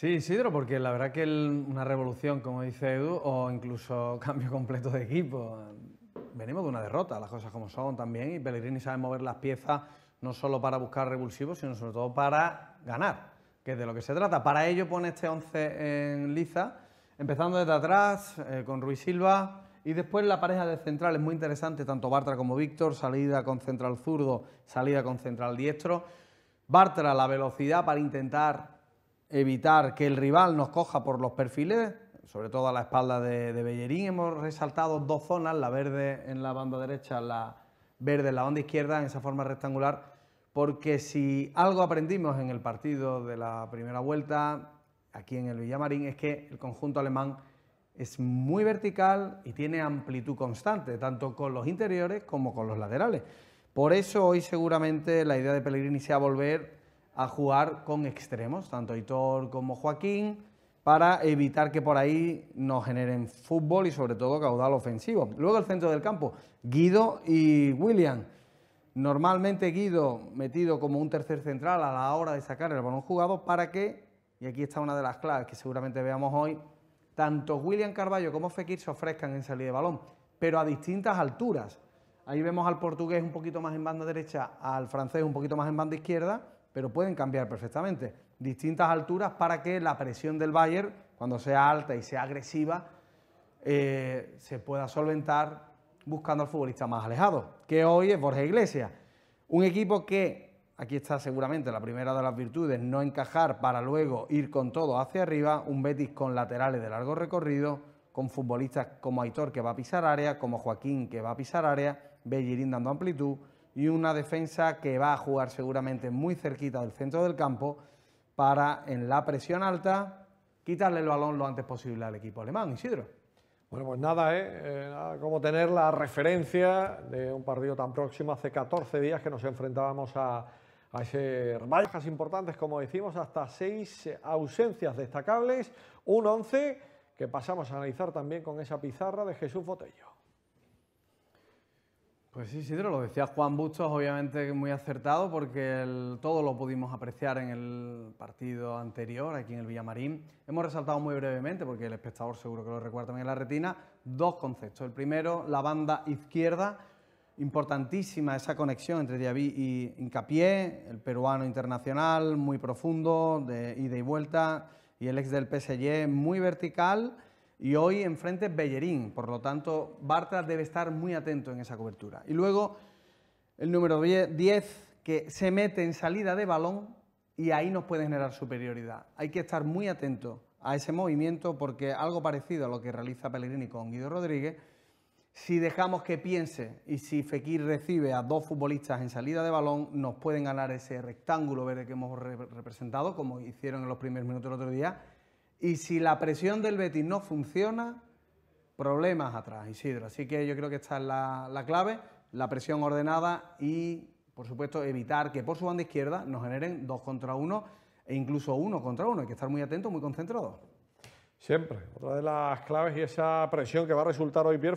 Sí, Isidro, porque la verdad que una revolución, como dice Edu, o incluso cambio completo de equipo. Venimos de una derrota, las cosas como son también, y Pellegrini sabe mover las piezas no solo para buscar revulsivos, sino sobre todo para ganar, que es de lo que se trata. Para ello pone este 11 en liza, empezando desde atrás, eh, con Ruiz Silva, y después la pareja de centrales muy interesante, tanto Bartra como Víctor, salida con central zurdo, salida con central diestro. Bartra la velocidad para intentar evitar que el rival nos coja por los perfiles, sobre todo a la espalda de, Bellerín. Hemos resaltado dos zonas, la verde en la banda derecha, la verde en la banda izquierda, en esa forma rectangular, porque si algo aprendimos en el partido de la primera vuelta, aquí en el Villamarín, es que el conjunto alemán es muy vertical y tiene amplitud constante, tanto con los interiores como con los laterales. Por eso hoy seguramente la idea de Pellegrini sea volver a jugar con extremos, tanto Hitor como Joaquín, para evitar que por ahí nos generen fútbol y sobre todo caudal ofensivo. Luego el centro del campo, Guido y William. Normalmente Guido metido como un tercer central a la hora de sacar el balón jugado para que, y aquí está una de las claves que seguramente veamos hoy, tanto William Carballo como Fekir se ofrezcan en salida de balón, pero a distintas alturas. Ahí vemos al portugués un poquito más en banda derecha, al francés un poquito más en banda izquierda pero pueden cambiar perfectamente. Distintas alturas para que la presión del Bayer, cuando sea alta y sea agresiva, eh, se pueda solventar buscando al futbolista más alejado, que hoy es Borja Iglesias. Un equipo que, aquí está seguramente la primera de las virtudes, no encajar para luego ir con todo hacia arriba, un Betis con laterales de largo recorrido, con futbolistas como Aitor que va a pisar área, como Joaquín que va a pisar área, Bellirín dando amplitud, y una defensa que va a jugar seguramente muy cerquita del centro del campo para en la presión alta quitarle el balón lo antes posible al equipo alemán, Isidro. Bueno, pues nada, ¿eh? eh nada como tener la referencia de un partido tan próximo. Hace 14 días que nos enfrentábamos a, a ese bajas importantes, como decimos, hasta seis ausencias destacables, un 11 que pasamos a analizar también con esa pizarra de Jesús Botello. Pues sí, Isidro, lo decía Juan Bustos, obviamente muy acertado, porque todo lo pudimos apreciar en el partido anterior, aquí en el Villamarín. Hemos resaltado muy brevemente, porque el espectador seguro que lo recuerda también en la retina, dos conceptos. El primero, la banda izquierda, importantísima esa conexión entre Diaby y Incapié, el peruano internacional, muy profundo, de ida y vuelta, y el ex del PSG, muy vertical y hoy enfrente Bellerín, por lo tanto Bartra debe estar muy atento en esa cobertura. Y luego el número 10 que se mete en salida de balón y ahí nos puede generar superioridad. Hay que estar muy atento a ese movimiento porque algo parecido a lo que realiza Pellegrini con Guido Rodríguez, si dejamos que piense y si Fekir recibe a dos futbolistas en salida de balón, nos pueden ganar ese rectángulo verde que hemos representado, como hicieron en los primeros minutos del otro día, y si la presión del Betis no funciona, problemas atrás, Isidro. Así que yo creo que esta es la, clave, la presión ordenada y, por supuesto, evitar que por su banda izquierda nos generen dos contra uno e incluso uno contra uno. Hay que estar muy atento, muy concentrado. Siempre. Otra de las claves y esa presión que va a resultar hoy, bien.